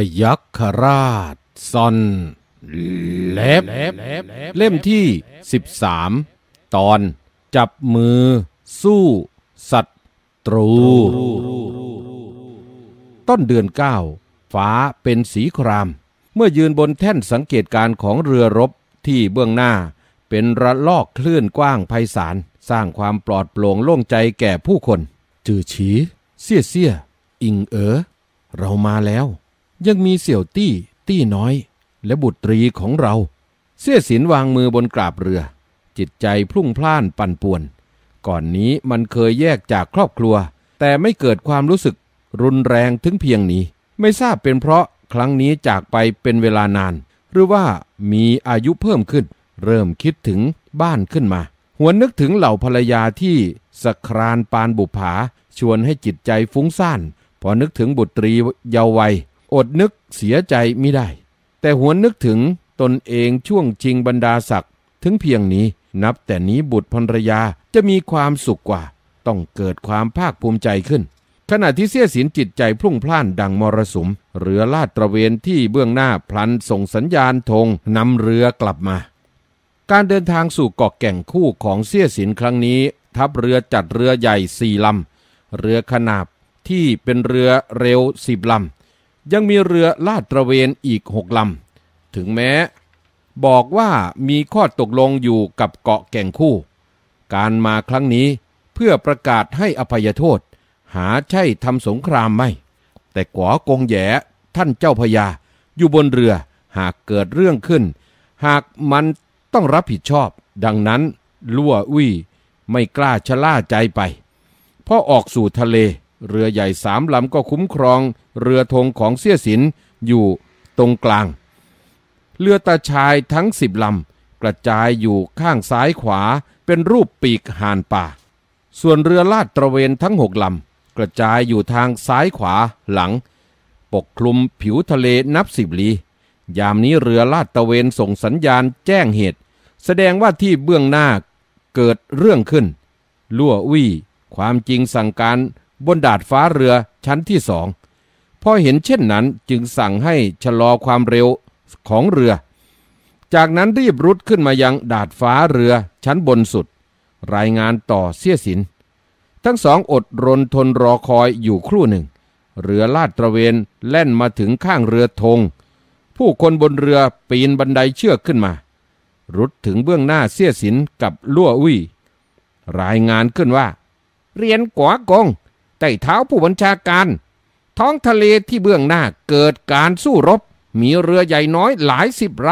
พยัคฆราชซอนเล็บ เล่มที่ 13 ตอนจับมือ สู้ สัตว์ ตรู ต้นเดือนเก้าฟ้าเป็นสีคราม เมื่อยืนบนแท่นสังเกตการของเรือรบที่เบื้องหน้า เป็นระลอกคลื่นกว้างไพศาลสร้างความปลอดโปร่งโล่งใจแก่ผู้คน จือฉีเสี้ยเสี่ยอิงเอ๋อเรามาแล้วยังมีเสี่ยวตี้ ตี้น้อย และบุตรีของเรา เสี้ยสินวางมือบนกราบเรือ จิตใจพลุ่งพล่านปั่นป่วน ก่อนนี้มันเคยแยกจากครอบครัว แต่ไม่เกิดความรู้สึกรุนแรงถึงเพียงนี้ ไม่ทราบเป็นเพราะครั้งนี้จากไปเป็นเวลานาน หรือว่ามีอายุเพิ่มขึ้น เริ่มคิดถึงบ้านขึ้นมา หวนนึกถึงเหล่าภรรยาที่สครานปานบุผา ชวนให้จิตใจฟุ้งซ่าน พอนึกถึงบุตรีเยาว์วัยอดนึกเสียใจไม่ได้ แต่หวนนึกถึงตนเองช่วงชิงบรรดาศักดิ์ถึงเพียงนี้นับแต่นี้บุตรภรรยาจะมีความสุขกว่าต้องเกิดความภาคภูมิใจขึ้น ขณะที่เสียสินจิตใจพลุ่งพล่านดังมรสุมเรือลาดตระเวนที่เบื้องหน้าพลันส่งสัญญาณธงนำเรือกลับมา การเดินทางสู่เกาะแก่งคู่ของเสียสินครั้งนี้ ทัพเรือจัดเรือใหญ่สี่ลำเรือขนาบที่เป็นเรือเร็วสิบลำยังมีเรือลาดตระเวนอีกหกลำ ถึงแม้บอกว่ามีข้อตกลงอยู่กับเกาะแก่งคู่ การมาครั้งนี้เพื่อประกาศให้อภัยโทษหาใช่ทำสงครามไม่ แต่ก๋อกงแย่ท่านเจ้าพญาอยู่บนเรือหากเกิดเรื่องขึ้น หากมันต้องรับผิดชอบ ดังนั้นลั่วอุ้ไม่กล้าชะล่าใจไปพอออกสู่ทะเลเรือใหญ่สามลำก็คุ้มครอง เรือธงของเสี้ยสินอยู่ตรงกลาง เรือตาชายทั้งสิบลำกระจายอยู่ข้างซ้ายขวาเป็นรูปปีกห่านป่า ส่วนเรือลาดตระเวนทั้งหกลำกระจายอยู่ทางซ้ายขวาหลัง ปกคลุมผิวทะเลนับสิบลี ยามนี้เรือลาดตระเวนส่งสัญญาณแจ้งเหตุ แสดงว่าที่เบื้องหน้าเกิดเรื่องขึ้น ลั่ววี่ความจริงสั่งการบนดาดฟ้าเรือชั้นที่สองพอเห็นเช่นนั้นจึงสั่งให้ชะลอความเร็วของเรือ จากนั้นรีบรุดขึ้นมายังดาดฟ้าเรือชั้นบนสุด รายงานต่อเสี้ยสิน ทั้งสองอดรนทนรอคอยอยู่ครู่หนึ่ง เรือลาดตระเวนแล่นมาถึงข้างเรือธงผู้คนบนเรือปีนบันไดเชือกขึ้นมา รุดถึงเบื้องหน้าเสี้ยสินกับล่วอุ้ยรายงานขึ้นว่าเรียนกวากงใต้เท้าผู้บัญชาการ ท้องทะเลที่เบื้องหน้าเกิดการสู้รบ มีเรือใหญ่น้อยหลายสิบล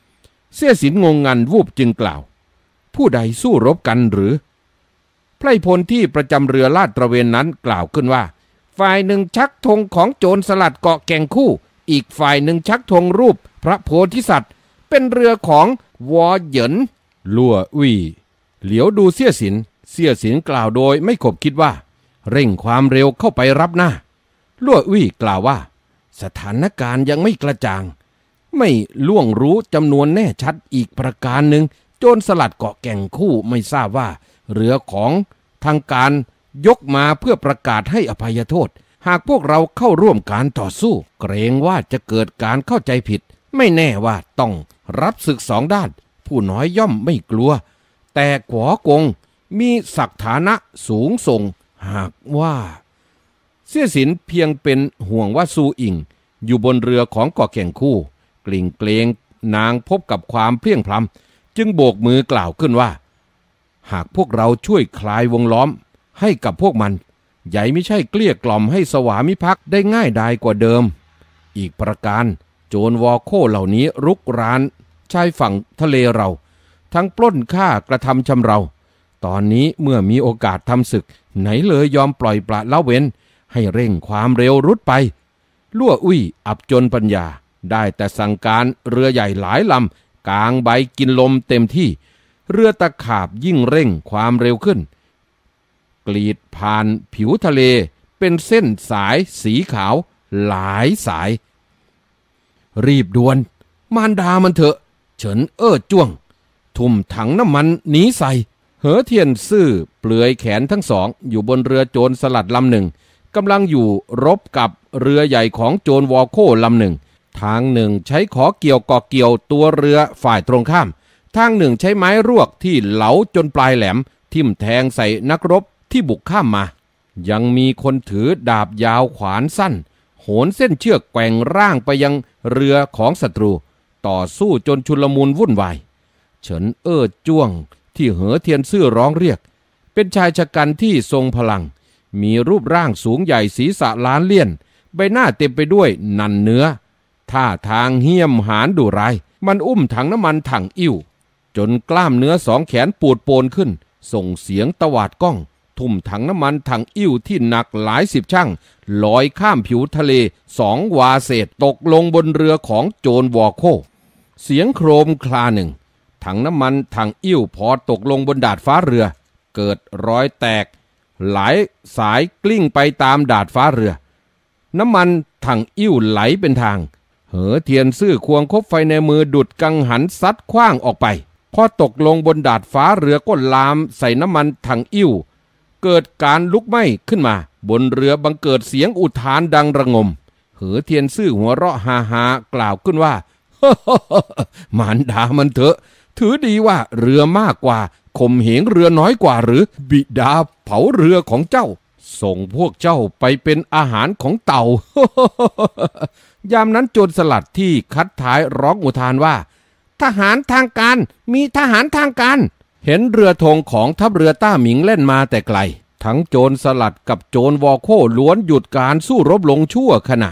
ำเสี้ยสินงงงันวูบจึงกล่าว ผู้ใดสู้รบกันหรือไพรพลที่ประจำเรือลาดตระเวนนั้นกล่าวขึ้นว่า ฝ่ายหนึ่งชักธงของโจรสลัดเกาะแก่งคู่ อีกฝ่ายหนึ่งชักธงรูปพระโพธิสัตว์ เป็นเรือของ วอเหยินลัววีเหลียวดูเสี้ยสิน เสี้ยสินกล่าวโดยไม่ขบคิดว่าเร่งความเร็วเข้าไปรับหน้าลั่วอุ้ยกล่าวว่า สถานการณ์ยังไม่กระจ่าง ไม่ล่วงรู้จำนวนแน่ชัดอีกประการหนึ่งโจนสลัดเกาะแก่งคู่ไม่ทราบว่าเรือของทางการยกมาเพื่อประกาศให้อภัยโทษ หากพวกเราเข้าร่วมการต่อสู้ เกรงว่าจะเกิดการเข้าใจผิด ไม่แน่ว่าต้องรับศึกสองด้าน ผู้น้อยย่อมไม่กลัว แต่ขวอกงมีศักฐานะสูงส่งหากว่าเสี้ยสินเพียงเป็นห่วงว่าซูอิงอยู่บนเรือของเกาะแข่งคู่ กลิ่งเกลงนางพบกับความเพลียงพล้ำจึงโบกมือกล่าวขึ้นว่า หากพวกเราช่วยคลายวงล้อมให้กับพวกมัน ใหญ่ไม่ใช่เกลี้ยกล่อมให้สวามิภักดิ์ได้ง่ายดายกว่าเดิม อีกประการโจรวอโคเหล่านี้รุกรานชายฝั่งทะเลเรา ทั้งปล้นฆ่ากระทำชำเราตอนนี้เมื่อมีโอกาสทำศึก ไหนเลยยอมปล่อยปละละเว้นให้เร่งความเร็วรุดไป ลั่วอุ้ยอับจนปัญญา ได้แต่สั่งการเรือใหญ่หลายลำ กางใบกินลมเต็มที่ เรือตะขาบยิ่งเร่งความเร็วขึ้น กลีดผ่านผิวทะเลเป็นเส้นสายสีขาวหลายสาย รีบด่วนมารดามันเถอะ เฉินเอ้อจ้วง ทุ่มถังน้ำมันหนีใส่เหอเทียนซื่อเปลือยแขนทั้งสองอยู่บนเรือโจรสลัดลำหนึ่งกำลังอยู่รบกับเรือใหญ่ของโจรวอโคลำหนึ่ง ทางหนึ่งใช้ขอเกี่ยวก่อเกี่ยวตัวเรือฝ่ายตรงข้ามทางหนึ่งใช้ไม้รวกที่เหลาจนปลายแหลมทิ่มแทงใส่นักรบที่บุกข้ามมา ยังมีคนถือดาบยาวขวานสั้น โหนเส้นเชือกแกว่งร่างไปยังเรือของศัตรู ต่อสู้จนชุลมุนวุ่นวายเฉินเอ้อจ้วงที่เหอเทียนซื่อร้องเรียก เป็นชายชะกันที่ทรงพลัง มีรูปร่างสูงใหญ่ศีรษะล้านเลี่ยนใบหน้าเต็มไปด้วยนันเนื้อท่าทางเหี้ยมหานดุร้าย มันอุ้มถังน้ำมันถังอิ่วจนกล้ามเนื้อสองแขนปูดโปนขึ้น ส่งเสียงตวาดก้องทุ่มถังน้ำมันถังอิ่วที่หนักหลายสิบช่างลอยข้ามผิวทะเลสองวาเศษตกลงบนเรือของโจรวอโค เสียงโครมคลาหนึ่งถังน้ำมันถังอิ่วพอตกลงบนดาดฟ้าเรือ เกิดรอยแตก หลายสายกลิ้งไปตามดาดฟ้าเรือ น้ำมันถังอิ่วไหลเป็นทาง เหอเทียนซื่อควงคบไฟในมือดุดกังหันซัดคว้างออกไปพอตกลงบนดาดฟ้าเรือก็ลามใส่น้ำมันถังอิ่วเกิดการลุกไหม้ขึ้นมา บนเรือบังเกิดเสียงอุทานดังระงม เหอเทียนซื่อหัวเราะฮาฮากล่าวขึ้นว่าฮฮ่่าามันดามันเถอะถือดีว่าเรือมากกว่าข่มเหงเรือน้อยกว่าหรือบิดาเผาเรือของเจ้า ส่งพวกเจ้าไปเป็นอาหารของเต่า ยามนั้นโจรสลัดที่คัดท้ายร้องอุทานว่า ทหารทางการมีทหารทางการเห็นเรือธงของทัพเรือต้าหมิงเล่นมาแต่ไกล ทั้งโจรสลัดกับโจรวอโคล้วนหยุดการสู้รบลงชั่วขณะ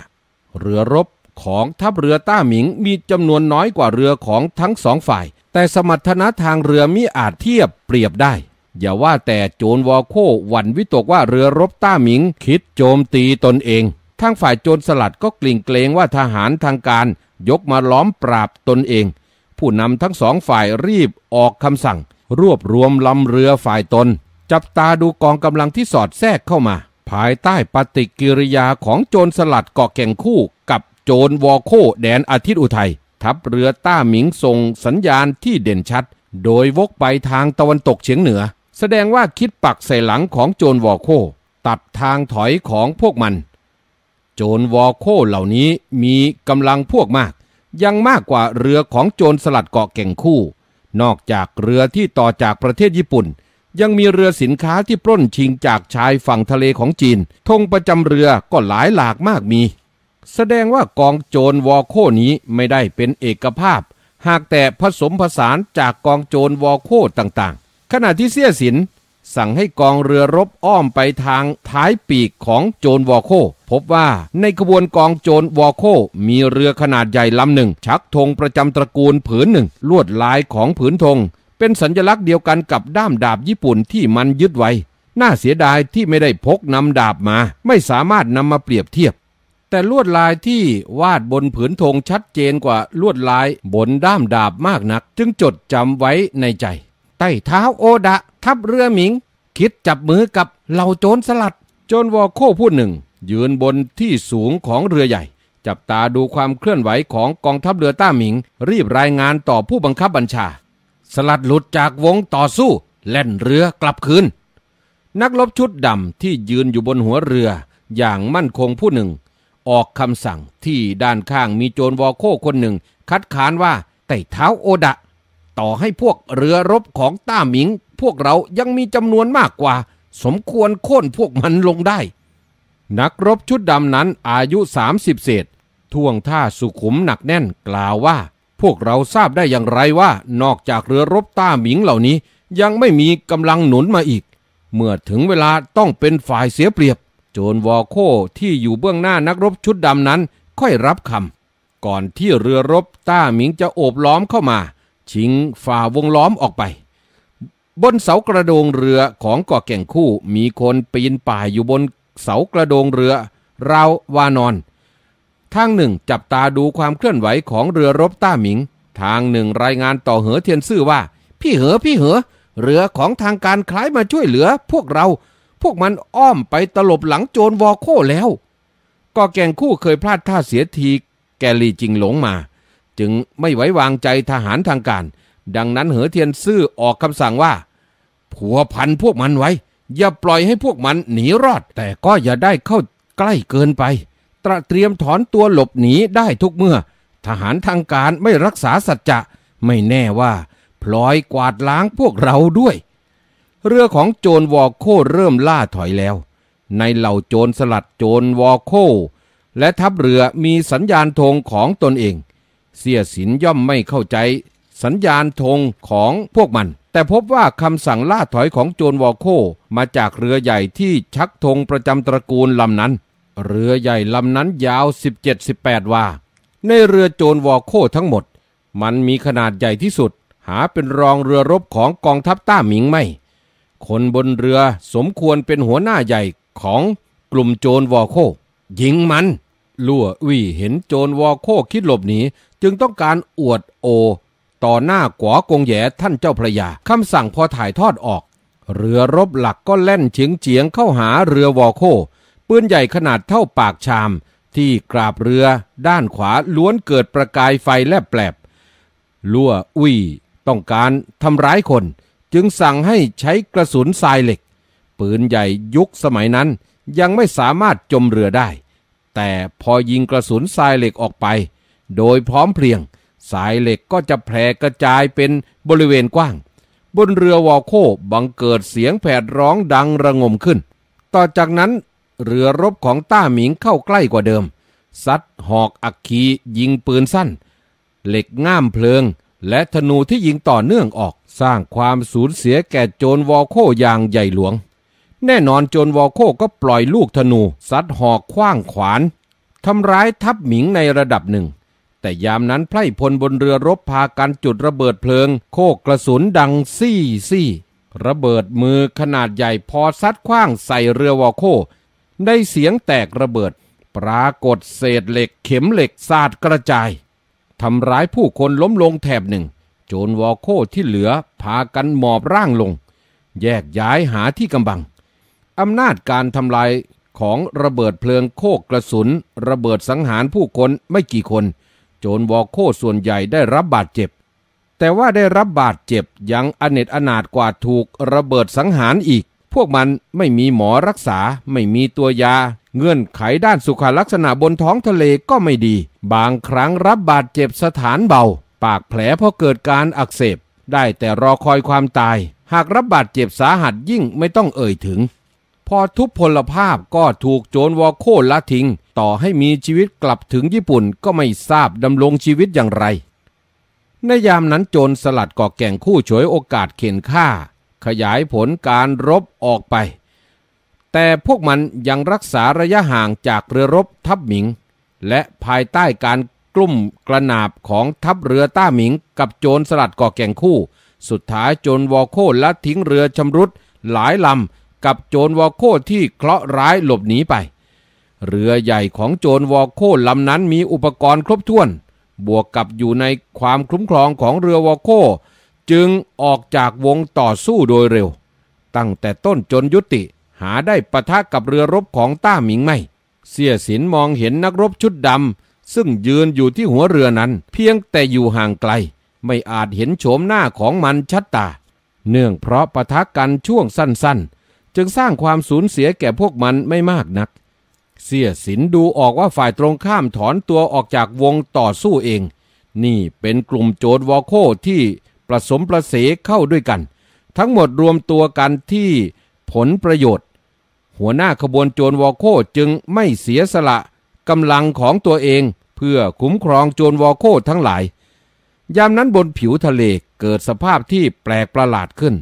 เรือรบของทัพเรือต้าหมิงมีจำนวนน้อยกว่าเรือของทั้งสองฝ่ายแต่สมรรถนะทางเรือมิอาจเทียบเปรียบได้ อย่าว่าแต่โจนวอโคหวันวิตกว่าเรือรบต้าหมิงคิดโจมตีตนเองทางฝ่ายโจรสลัดก็กลิ่งเกรงว่าทหารทางการ ยกมาล้อมปราบตนเอง ผู้นำทั้งสองฝ่ายรีบออกคำสั่ง รวบรวมลำเรือฝ่ายตน จับตาดูกองกำลังที่สอดแทรกเข้ามา ภายใต้ปฏิกิริยาของโจรสลัดเกาะแก่งคู่กับโจรวอโคแดนอาทิตย์อุทัยทัพเรือต้าหมิงส่งสัญญาณที่เด่นชัด โดยวกไปทางตะวันตกเฉียงเหนือ แสดงว่าคิดปักใส่หลังของโจรวอโค ตัดทางถอยของพวกมัน โจรวอโคเหล่านี้มีกำลังพวกมาก ยังมากกว่าเรือของโจรสลัดเกาะเก่งคู่ นอกจากเรือที่ต่อจากประเทศญี่ปุ่น ยังมีเรือสินค้าที่ปล้นชิงจากชายฝั่งทะเลของจีนธงประจำเรือก็หลายหลากมากมีแสดงว่ากองโจรวอโคนี้ไม่ได้เป็นเอกภาพ หากแต่ผสมผสานจากกองโจรวอโคต่าง ๆ ขณะที่เสียสิน สั่งให้กองเรือรบอ้อมไปทางท้ายปีกของโจรวอโค พบว่าในขบวนกองโจรวอโค มีเรือขนาดใหญ่ลำหนึ่ง ชักธงประจำตระกูลผืนหนึ่ง ลวดลายของผืนธง เป็นสัญลักษณ์เดียวกันกับด้ามดาบญี่ปุ่นที่มันยึดไว้ น่าเสียดายที่ไม่ได้พกนำดาบมา ไม่สามารถนำมาเปรียบเทียบแต่ลวดลายที่วาดบนผืนธงชัดเจนกว่าลวดลายบนด้ามดาบมากนัก จึงจดจำไว้ในใจ ใต้เท้าโอดะทับเรือหมิงคิดจับมือกับเหล่าโจรสลัด โจรวอโคผู้หนึ่ง ยืนบนที่สูงของเรือใหญ่ จับตาดูความเคลื่อนไหวของกองทัพเรือต้าหมิงรีบรายงานต่อผู้บังคับบัญชา สลัดหลุดจากวงต่อสู้แล่นเรือกลับคืนนักรบชุดดำที่ยืนอยู่บนหัวเรืออย่างมั่นคงผู้หนึ่งออกคำสั่งที่ด้านข้างมีโจรวอโคคนหนึ่ง คัดขานว่าไต่เท้าโอดะต่อให้พวกเรือรบของต้าหมิง พวกเรายังมีจำนวนมากกว่า สมควรโค่นพวกมันลงได้ นักรบชุดดำนั้นอายุ30เศษ ท่วงท่าสุขุมหนักแน่นกล่าวว่า พวกเราทราบได้อย่างไรว่านอกจากเรือรบต้าหมิงเหล่านี้ยังไม่มีกำลังหนุนมาอีกเมื่อถึงเวลาต้องเป็นฝ่ายเสียเปรียบโจนวอโคที่อยู่เบื้องหน้านักรบชุดดำนั้นค่อยรับคำก่อนที่เรือรบต้าหมิงจะโอบล้อมเข้ามา ชิงฝ่าวงล้อมออกไป บนเสากระโดงเรือของเกาะแก่งคู่ มีคนปีนป่ายอยู่บนเสากระโดงเรือราววานอนทางหนึ่งจับตาดูความเคลื่อนไหวของเรือรบต้าหมิง ทางหนึ่งรายงานต่อเหอเทียนซื่อว่า พี่เหอพี่เหอเรือของทางการคล้ายมาช่วยเหลือพวกเราพวกมันอ้อมไปตลบหลังโจรวอโคแล้ว ก็แกงคู่เคยพลาดท่าเสียทีแกลี่จิงหลงมา จึงไม่ไว้วางใจทหารทางการ ดังนั้นเหอเทียนซื่อออกคำสั่งว่า ผัวพันพวกมันไว้อย่าปล่อยให้พวกมันหนีรอด แต่ก็อย่าได้เข้าใกล้เกินไป ตระเตรียมถอนตัวหลบหนีได้ทุกเมื่อ ทหารทางการไม่รักษาสัจจะไม่แน่ว่าพลอยกวาดล้างพวกเราด้วยเรือของโจรวอโค เริ่มล่าถอยแล้ว ในเหล่าโจรสลัดโจรวอโค และทัพเรือมีสัญญาณธงของตนเอง เสียสินย่อมไม่เข้าใจ สัญญาณธงของพวกมัน แต่พบว่าคำสั่งล่าถอยของโจรวอโค มาจากเรือใหญ่ที่ชักธงประจำตระกูลลำนั้น เรือใหญ่ลำนั้นยาว17-18ว่าในเรือโจรวอโค ทั้งหมด มันมีขนาดใหญ่ที่สุด หาเป็นรองเรือรบของกองทัพต้าหมิงไม่คนบนเรือสมควรเป็นหัวหน้าใหญ่ของกลุ่มโจรวอโคยิงมัน ลั่ววี่เห็นโจรวอโคคิดหลบหนีจึงต้องการอวดโอ ต่อหน้าก๋อกงแย่ท่านเจ้าพระยาคำสั่งพอถ่ายทอดออก เรือรบหลักก็แล่นเฉียงเฉียงเข้าหาเรือวอโค ปืนใหญ่ขนาดเท่าปากชาม ที่กราบเรือด้านขวาล้วนเกิดประกายไฟแลบแปลบลั่ววี่ต้องการทำร้ายคนจึงสั่งให้ใช้กระสุนทรายเหล็ก ปืนใหญ่ยุคสมัยนั้นยังไม่สามารถจมเรือได้ แต่พอยิงกระสุนทรายเหล็กออกไป โดยพร้อมเพรียงสายเหล็กก็จะแผ่กระจายเป็นบริเวณกว้าง บนเรือวอลโคบังเกิดเสียงแผดร้องดังระงมขึ้น ต่อจากนั้น เรือรบของต้าหมิงเข้าใกล้กว่าเดิมซัดหอกอักคียิงปืนสั้น เหล็กง่ามเพลิงและธนูที่ยิงต่อเนื่องออกสร้างความสูญเสียแก่โจรวอลโคอย่างใหญ่หลวง แน่นอน โจรวอลโคก็ปล่อยลูกธนูซัดหอกคว้างขวานทำร้ายทัพหมิงในระดับหนึ่ง แต่ยามนั้นไพร่พลบนเรือรบพากันจุดระเบิดเพลิงโคกกระสุนดังซี่ซี่ระเบิดมือขนาดใหญ่พอซัดคว้างใส่เรือวอโค ได้เสียงแตกระเบิด ปรากฏเศษเหล็กเข็มเหล็กสาดกระจายทำร้ายผู้คนล้มลงแถบหนึ่งโจรวอ โค ที่เหลือพากันหมอบร่างลง แยกย้ายหาที่กำบังอำนาจการทำลายของระเบิดเพลิงโคกกระสุน ระเบิดสังหารผู้คนไม่กี่คน โจรวอ โค ส่วนใหญ่ได้รับบาด เจ็บ แต่ว่าได้รับบาด เจ็บยังอเนจอนาถกว่าถูกระเบิดสังหารอีก พวกมันไม่มีหมอรักษาไม่มีตัวยา เงื่อนไขด้านสุขลักษณะบนท้องทะเลก็ไม่ดี บางครั้งรับบาดเจ็บสถานเบาปากแผลเพราะเกิดการอักเสบได้แต่รอคอยความตาย หากรับบาดเจ็บสาหัสยิ่งไม่ต้องเอ่ยถึง พอทุพพลภาพก็ถูกโจรวอโคละทิ้ง ต่อให้มีชีวิตกลับถึงญี่ปุ่นก็ไม่ทราบดำรงชีวิตอย่างไรในยามนั้นโจรสลัดก่อแก่งคู่ฉวยโอกาสเข็นฆ่า ขยายผลการรบออกไป แต่พวกมันยังรักษาระยะห่างจากเรือรบทับหมิง และภายใต้การกลุ่มกระนาบของทัพเรือต้าหมิงกับโจรสลัดก่อแก่งคู่ สุดท้ายโจรวอโคและทิ้งเรือชำรุดหลายลำกับโจรวอโคที่เคราะห์ร้ายหลบหนีไป เรือใหญ่ของโจรวอโคลำนั้นมีอุปกรณ์ครบถ้วน บวกกับอยู่ในความคุ้มครองของเรือวอโค จึงออกจากวงต่อสู้โดยเร็ว ตั้งแต่ต้นจนยุติหาได้ปะทะกับเรือรบของต้าหมิงไม่เสียสินมองเห็นนักรบชุดดำซึ่งยืนอยู่ที่หัวเรือนั้น เพียงแต่อยู่ห่างไกลไม่อาจเห็นโฉมหน้าของมันชัดตา เนื่องเพราะปะทะกันช่วงสั้นๆ จึงสร้างความสูญเสียแก่พวกมันไม่มากนัก เสียสินดูออกว่าฝ่ายตรงข้ามถอนตัวออกจากวงต่อสู้เอง นี่เป็นกลุ่มโจดวอโคที่ประสมประเสเข้าด้วยกัน ทั้งหมดรวมตัวกันที่ผลประโยชน์ หัวหน้าขบวนโจรวอโคจึงไม่เสียสละกำลังของตัวเองเพื่อคุ้มครองโจรวอโคทั้งหลาย ยามนั้นบนผิวทะเลเกิดสภาพที่แปลกประหลาดขึ้น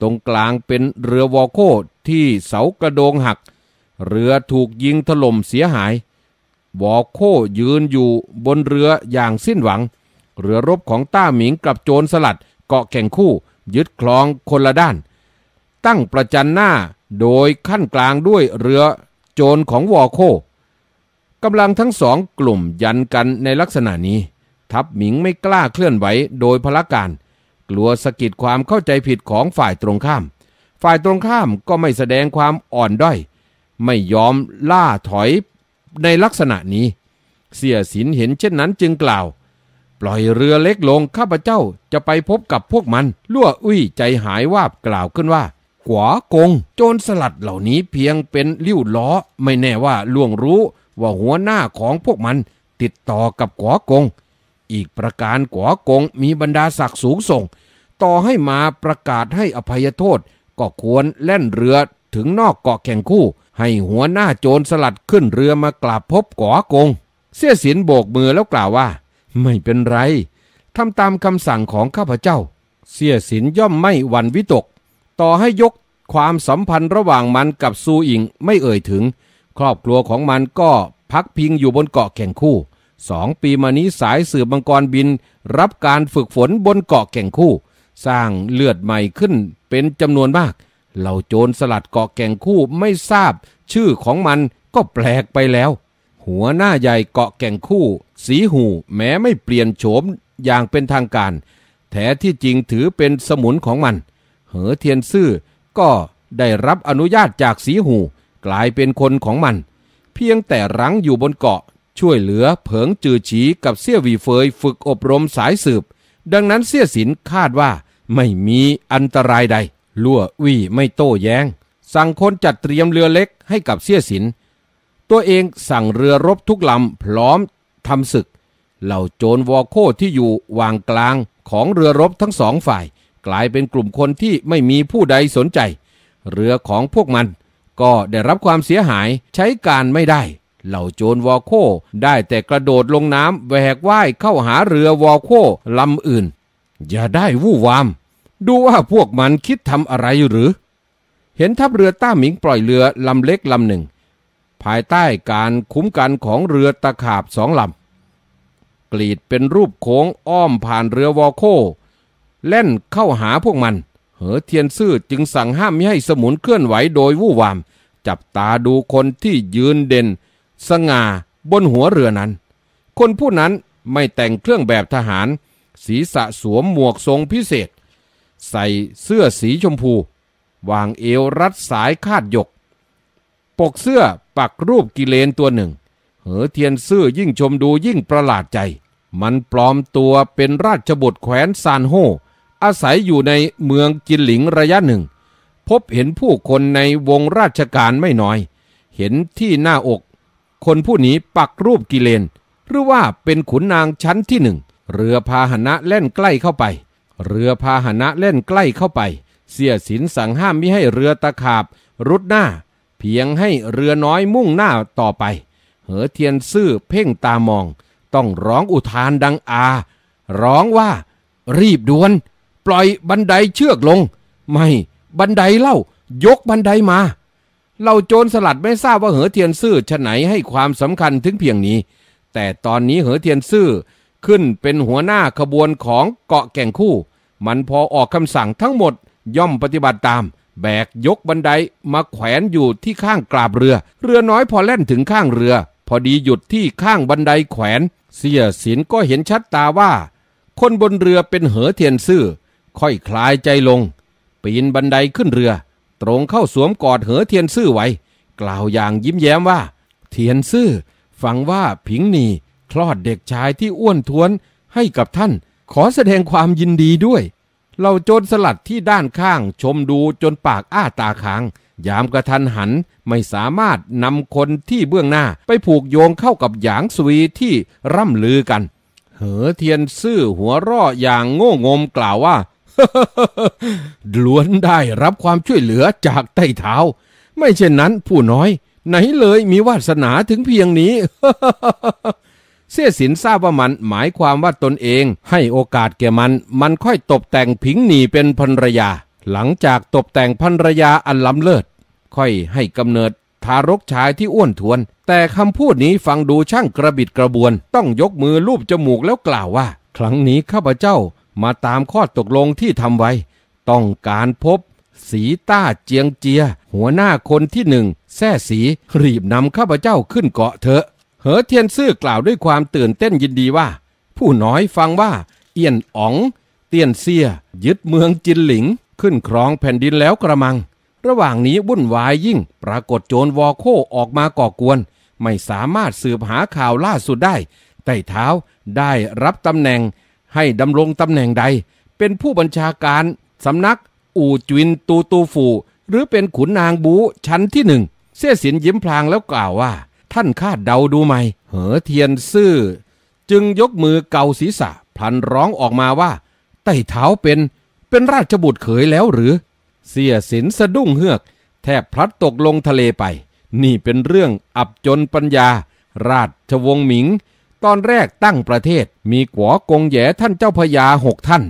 ตรงกลางเป็นเรือวอโคที่เสากระโดงหัก เรือถูกยิงถล่มเสียหาย วอโคยืนอยู่บนเรืออย่างสิ้นหวัง เรือรบของต้าหมิงกับโจรสลัดเกาะแข่งคู่ยึดคลองคนละด้าน ตั้งประจันหน้าโดยขั้นกลางด้วยเรือโจรของวอโคกำลังทั้งสองกลุ่มยันกันในลักษณะนี้ ทัพหมิงไม่กล้าเคลื่อนไหวโดยพละการ กลัวสะกิดความเข้าใจผิดของฝ่ายตรงข้าม ฝ่ายตรงข้ามก็ไม่แสดงความอ่อนด้อยไม่ยอมล่าถอยในลักษณะนี้ เสียสินเห็นเช่นนั้นจึงกล่าว ปล่อยเรือเล็กลงข้าพเจ้าจะไปพบกับพวกมัน ลั่วอุ้ยใจหายวาบกล่าวขึ้นว่าขวากง โจรสลัดเหล่านี้เพียงเป็นลิ้วล้อ ไม่แน่ว่าล่วงรู้ว่าหัวหน้าของพวกมันติดต่อกับกัวกง อีกประการกัวกงมีบรรดาศักดิ์สูงส่ง ต่อให้มาประกาศให้อภัยโทษก็ควรแล่นเรือถึงนอกเกาะแข่งคู่ ให้หัวหน้าโจรสลัดขึ้นเรือมากราบพบกัวกง เสียสินโบกมือแล้วกล่าวว่า ไม่เป็นไรทำตามคำสั่งของข้าพเจ้า เสียสินย่อมไม่หวั่นวิตก ต่อให้ยกความสัมพันธ์ระหว่างมันกับซูอิงไม่เอ่ยถึงครอบครัวของมันก็พักพิงอยู่บนเกาะแข่งคู่สองปีมานี้สายสืบมังกรบินรับการฝึกฝนบนเกาะแข่งคู่ สร้างเลือดใหม่ขึ้นเป็นจำนวนมากเหล่าโจรสลัดเกาะแข่งคู่ไม่ทราบชื่อของมันก็แปลกไปแล้ว หัวหน้าใหญ่เกาะแก่งคู่ สีหูแม้ไม่เปลี่ยนโฉมอย่างเป็นทางการ แท้ที่จริงถือเป็นสมุนของมัน เหอเทียนซื่อก็ได้รับอนุญาตจากสีหูกลายเป็นคนของมัน เพียงแต่รั้งอยู่บนเกาะ ช่วยเหลือเผิงจือฉีกับเสี่ยวีเฟย ฝึกอบรมสายสืบ ดังนั้นเสี่ยสินคาดว่าไม่มีอันตรายใด ลั่ววี่ไม่โต้แยง้ง สั่งคนจัดเตรียมเรือเล็กให้กับเสี่ยสิน ตัวเองสั่งเรือรบทุกลำพร้อมทำศึกเหล่าโจรวอโคที่อยู่วางกลางของเรือรบทั้งสองฝ่าย กลายเป็นกลุ่มคนที่ไม่มีผู้ใดสนใจเรือของพวกมันก็ได้รับความเสียหายใช้การไม่ได้เหล่าโจรวอโคได้แต่กระโดดลงน้ำแหวกว่ายเข้าหาเรือวอโคลำอื่น อย่าได้วู่วามดูว่าพวกมันคิดทำอะไรหรือ เห็นทัพเรือต้าหมิงปล่อยเรือลำเล็กลำหนึ่ง ภายใต้การคุ้มกันของเรือตะขาบสองลำกรีดเป็นรูปโค้งอ้อมผ่านเรือวอโค เล่นเข้าหาพวกมันเหอเทียนซื่อจึงสั่งห้ามไม่ให้สมุนเคลื่อนไหวโดยวู่วาม จับตาดูคนที่ยืนเด่นสง่าบนหัวเรือนั้น คนผู้นั้นไม่แต่งเครื่องแบบทหาร ศีรษะสวมหมวกทรงพิเศษ ใส่เสื้อสีชมพู วางเอวรัดสายคาดยก ปกเสื้อปักรูปกิเลนตัวหนึ่ง เหอเทียนซื่อยิ่งชมดูยิ่งประหลาดใจ มันปลอมตัวเป็นราชบุตรแขวนซานโฮอาศัยอยู่ในเมืองจินหลิงระยะหนึ่ง พบเห็นผู้คนในวงราชการไม่น้อย เห็นที่หน้าอก คนผู้นี้ปักรูปกิเลน หรือว่าเป็นขุนนางชั้นที่หนึ่งเรือพาหนะเล่นใกล้เข้าไป เรือพาหนะเล่นใกล้เข้าไป เสียสินสั่งห้ามไม่ให้เรือตะขาบรุดหน้า เพียงให้เรือน้อยมุ่งหน้าต่อไป เหอเทียนซื่อเพ่งตามอง ต้องร้องอุทานดังอา ร้องว่ารีบด่วนปล่อย บันไดเชือกลง ไม่ บันไดเล่า ยกบันไดมาเราโจรสลัดไม่ทราบว่าเหอเทียนซื่อชะไหนให้ความสำคัญถึงเพียงนี้ แต่ตอนนี้เหอเทียนซื่อขึ้นเป็นหัวหน้าขบวนของเกาะแก่งคู่ มันพอออกคำสั่งทั้งหมด ย่อมปฏิบัติตาม แบกยกบันไดมาแขวนอยู่ที่ข้างกราบเรือ เรือน้อยพอแล่นถึงข้างเรือ พอดีหยุดที่ข้างบันไดแขวน เสียศิลก็เห็นชัดตาว่า คนบนเรือเป็นเหอเทียนซื่อค่อยคลายใจลง ปีนบันไดขึ้นเรือ ตรงเข้าสวมกอดเหอเทียนซื่อไว้ กล่าวอย่างยิ้มแย้มว่า เทียนซื่อฟังว่าผิงหนีคลอดเด็กชายที่อ้วนท้วนให้กับท่าน ขอแสดงความยินดีด้วย เราโจรสลัดที่ด้านข้างชมดูจนปากอ้าตาค้าง ยามกระทันหันไม่สามารถนำคนที่เบื้องหน้าไปผูกโยงเข้ากับหยางสวีที่ร่ำลือกัน เหอเทียนซื่อหัวร่ออย่างโง่งมกล่าวว่าล้วนได้รับความช่วยเหลือจากใต้เท้า ไม่เช่นนั้นผู้น้อย ไหนเลยมีวาสนาถึงเพียงนี้ เสี้ยสินทราบว่ามันหมายความว่าตนเอง ให้โอกาสแก่มัน มันค่อยตบแต่งผิงหนีเป็นภรรยา หลังจากตบแต่งภรรยาอันล้ำเลิศค่อยให้กำเนิด ทารกชายที่อ้วนทวน แต่คำพูดนี้ฟังดูช่างกระบิดกระบวน ต้องยกมือลูบจมูกแล้วกล่าวว่า ครั้งนี้ข้าพเจ้ามาตามข้อตกลงที่ทำไว้ ต้องการพบ สีต้าเจียงเจีย หัวหน้าคนที่หนึ่งแท่สีรีบนำข้าพเจ้าขึ้นเกาะเถอะเหอเทียนซื่อกล่าวด้วยความตื่นเต้นยินดีว่า ผู้น้อยฟังว่า เอียนอ๋อง เตียนเซียยึดเมืองจินหลิง ขึ้นครองแผ่นดินแล้วกระมัง ระหว่างนี้วุ่นวายยิ่งปรากฏโจรวอโคออกมาก่อกวน ไม่สามารถสืบหาข่าวล่าสุดได้ไต่เท้าได้รับตำแหน่งให้ดำรงตำแหน่งใดเป็นผู้บัญชาการ สำนักอู่จวินตูตูฟู หรือเป็นขุนนางบูชั้นที่หนึ่ง เสี้ยสินยิ้มพลางแล้วกล่าวว่า ท่านคาดเดาดูไหมเหอเทียนซื่อ จึงยกมือเกาศีรษะ พลันร้องออกมาว่าไต่เท้าเป็นเป็นราชบุตรเขยแล้วหรือ เสียสินสะดุ้งเฮือก แทบพลัดตกลงทะเลไป นี่เป็นเรื่องอับจนปัญญา ราชวงศ์หมิงตอนแรกตั้งประเทศมีกวากงแย่ท่านเจ้าพญาหกท่าน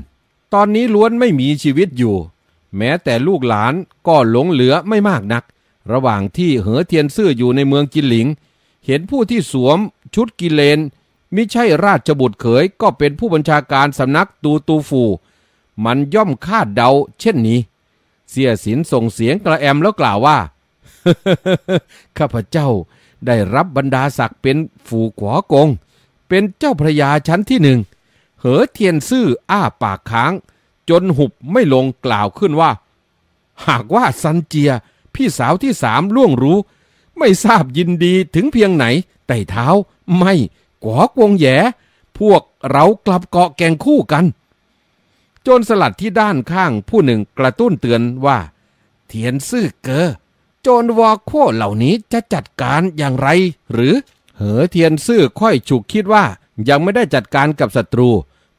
ตอนนี้ล้วนไม่มีชีวิตอยู่ แม้แต่ลูกหลานก็หลงเหลือไม่มากนัก ระหว่างที่เหอเทียนซื่ออยู่ในเมืองกินหลิง เห็นผู้ที่สวมชุดกิเลนมิใช่ราชบุตรเขยก็เป็นผู้บัญชาการสำนักตูตูฟู มันย่อมคาดเดาเช่นนี้ เสียสินส่งเสียงกระแอมแล้วกล่าวว่าข้าพเจ้าได้รับบรรดาศักดิ์เป็นฝูขวากงเป็นเจ้าพระยาชั้นที่หนึ่งเหอเทียนซื่ออ้าปากค้าง จนหุบไม่ลงกล่าวขึ้นว่า หากว่าซันเจีย พี่สาวที่สามล่วงรู้ ไม่ทราบยินดีถึงเพียงไหนแต่เท้าไม่กวกวงแยพวกเรากลับเกาะแกงคู่กันจนสลัดที่ด้านข้างผู้หนึ่งกระตุ้นเตือนว่าเทียนซื่อเกอโจนวอโคเหล่านี้จะจัดการอย่างไร หรือเหอเทียนซื่อค่อยฉุกคิดว่ายังไม่ได้จัดการกับศัตรู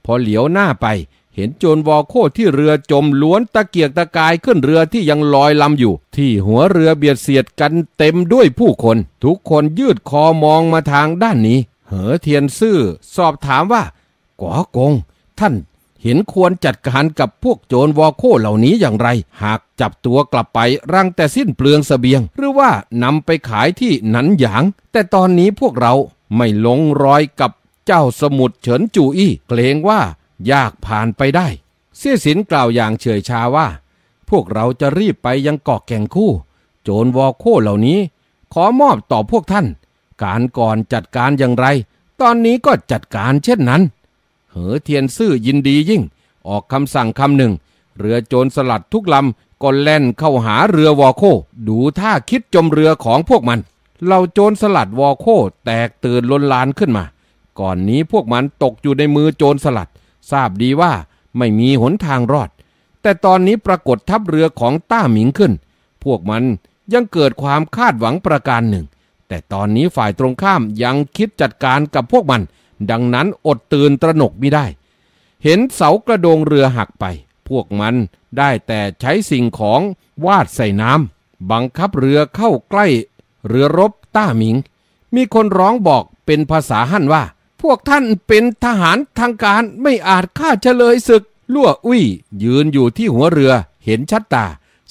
พอเหลียวหน้าไป เห็นโจรวอโคที่เรือจมล้วนตะเกียกตะกายขึ้นเรือที่ยังลอยลำอยู่ ที่หัวเรือเบียดเสียดกันเต็มด้วยผู้คน ทุกคนยืดคอมองมาทางด้านนี้เหอเทียนซื่อ สอบถามว่าก๋อกงท่านเห็นควรจัดการกับพวกโจรวอโคเหล่านี้อย่างไร หากจับตัวกลับไปรังแต่สิ้นเปลืองสเสบียง หรือว่านำไปขายที่หนันหยาง แต่ตอนนี้พวกเราไม่ลงรอยกับเจ้าสมุดเฉินจูอี้เกรงว่ายากผ่านไปได้ เสี่ยสินกล่าวอย่างเฉยชาว่า พวกเราจะรีบไปยังเกาะแก่งคู่ โจรวอโคเหล่านี้ ขอมอบต่อพวกท่าน การก่อนจัดการอย่างไร ตอนนี้ก็จัดการเช่นนั้นเอเทียนซื่อยินดียิ่ง ออกคำสั่งคำหนึ่งเรือโจรสลัดทุกลำก็แล่นเข้าหาเรือวอโค ดูท่าคิดจมเรือของพวกมันเราโจรสลัดวอโค แตกตื่นลนลานขึ้นมา ก่อนนี้พวกมันตกอยู่ในมือโจรสลัด ทราบดีว่าไม่มีหนทางรอด แต่ตอนนี้ปรากฏทัพเรือของต้าหมิงขึ้น พวกมันยังเกิดความคาดหวังประการหนึ่ง แต่ตอนนี้ฝ่ายตรงข้ามยังคิดจัดการกับพวกมันดังนั้นอดตื่นตระหนกไม่ได้ เห็นเสากระโดงเรือหักไป พวกมันได้แต่ใช้สิ่งของวาดใส่น้ำบังคับเรือเข้าใกล้เรือรบต้าหมิง มีคนร้องบอกเป็นภาษาฮั่นว่า พวกท่านเป็นทหารทางการไม่อาจฆ่าเฉลยศึก ลั่วอุ้ย ยืนอยู่ที่หัวเรือเห็นชัดตา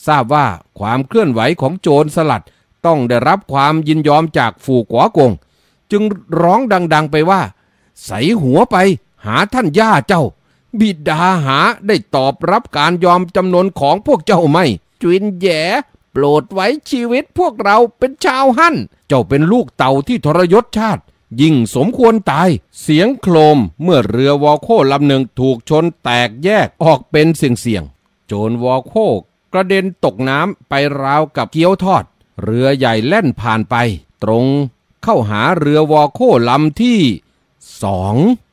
ทราบว่าความเคลื่อนไหวของโจรสลัดต้องได้รับความยินยอมจากฝูกัวกง จึงร้องดังๆไปว่าใสหัวไปหาท่านย่าเจ้า บิดาหาได้ตอบรับการยอมจำนนของพวกเจ้าไม่จุนแย่โปรดไว้ชีวิตพวกเราเป็นชาวหั่นเจ้าเป็นลูกเต่าที่ทรยศชาติ ยิ่งสมควรตาย เสียงโครมเมื่อเรือวอโคลำหนึ่งถูกชนแตกแยกออกเป็นเสี่ยงๆโจรวอโค กระเด็นตกน้ำไปราวกับเกี๊ยวทอด เรือใหญ่แล่นผ่านไป ตรง เข้าหาเรือวอโคลำที่2